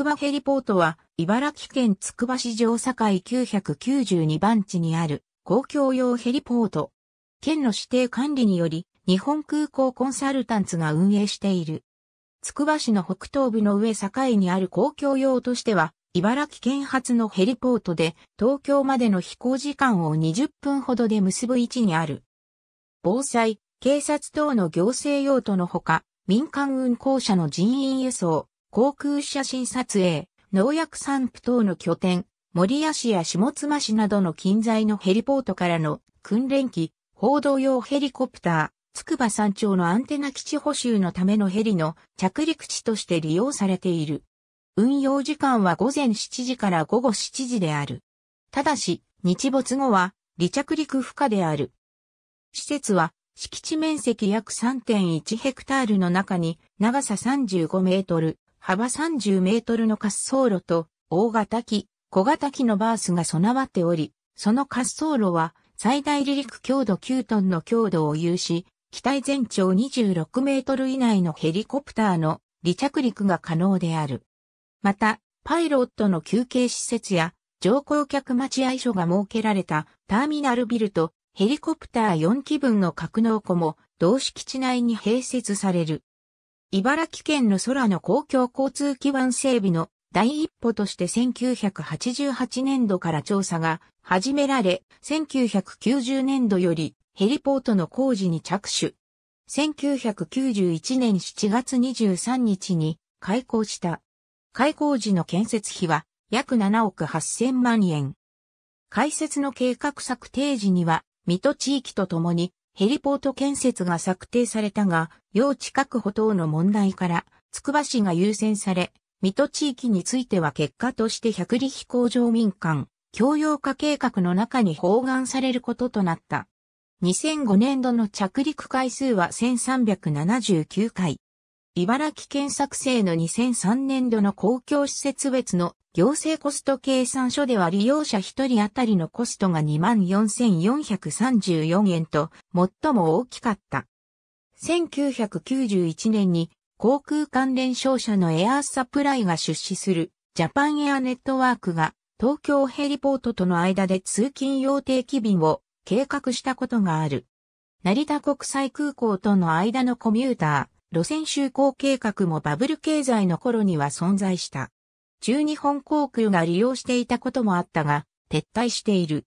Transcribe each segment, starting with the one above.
くばヘリポートは、茨城県つくば市城境992番地にある公共用ヘリポート。県の指定管理により、日本空港コンサルタンツが運営している。つくば市の北東部の上境にある公共用としては、茨城県発のヘリポートで、東京までの飛行時間を20分ほどで結ぶ位置にある。防災、警察等の行政用途のほか、民間運行者の人員輸送、航空写真撮影、農薬散布等の拠点、森谷市や下妻市などの近在のヘリポートからの訓練機、報道用ヘリコプター、筑波山頂のアンテナ基地補修のためのヘリの着陸地として利用されている。運用時間は午前7時から午後7時である。ただし、日没後は離着陸不可である。施設は敷地面積約3.1ヘクタールの中に長さ35メートル、幅30メートルの滑走路と、大型機、小型機のバースが備わっており、その滑走路は、最大離陸強度9トンの強度を有し、機体全長26メートル以内のヘリコプターの離着陸が可能である。また、パイロットの休憩施設や乗降客待合所が設けられたターミナルビルとヘリコプター4機分の格納庫も同敷地内に併設される。茨城県の空の公共交通基盤整備の第一歩として1988年度から調査が始められ、1990年度よりヘリポートの工事に着手。1991年7月23日に開港した。開港時の建設費は約7億8000万円。開設の計画策定時には、水戸地域とともにヘリポート建設が策定されたが、用地確保等の問題から、つくば市が優先され、水戸地域については結果として百里飛行場民間、共用化計画の中に包含されることとなった。2005年度の着陸回数は1379回。茨城県作成の2003年度の公共施設別の行政コスト計算書では利用者1人当たりのコストが24,434円と最も大きかった。1991年に航空関連商社のエアーサプライが出資するジャパンエアネットワークが東京ヘリポートとの間で通勤用定期便を計画したことがある。成田国際空港との間のコミューター、路線就航計画もバブル経済の頃には存在した。中日本航空が利用していたこともあったが、撤退している。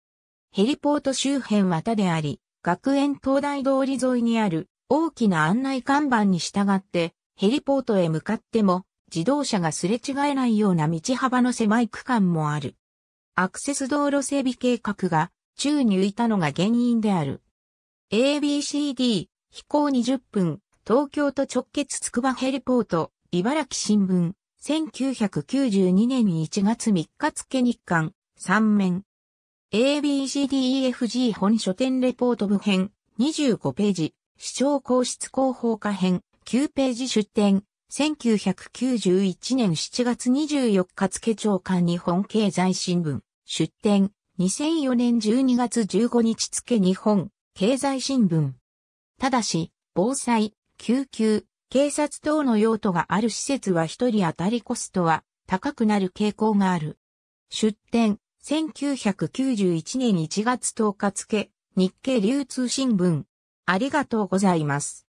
ヘリポート周辺は他であり、学園東大通り沿いにある大きな案内看板に従って、ヘリポートへ向かっても自動車がすれ違えないような道幅の狭い区間もある。アクセス道路整備計画が宙に浮いたのが原因である。ABCD 飛行20分東京都直結つくばヘリポート、茨城新聞、1992年1月3日付日刊、3面。ABCDEFG 本書店レポート部編、25ページ、市長公室広報課編、9ページ出展、1991年7月24日付長官日本経済新聞、出展、2004年12月15日付日本、経済新聞。ただし、防災、救急、警察等の用途がある施設は一人当たりコストは高くなる傾向がある。出展、1991年1月10日付、日経流通新聞。ありがとうございます。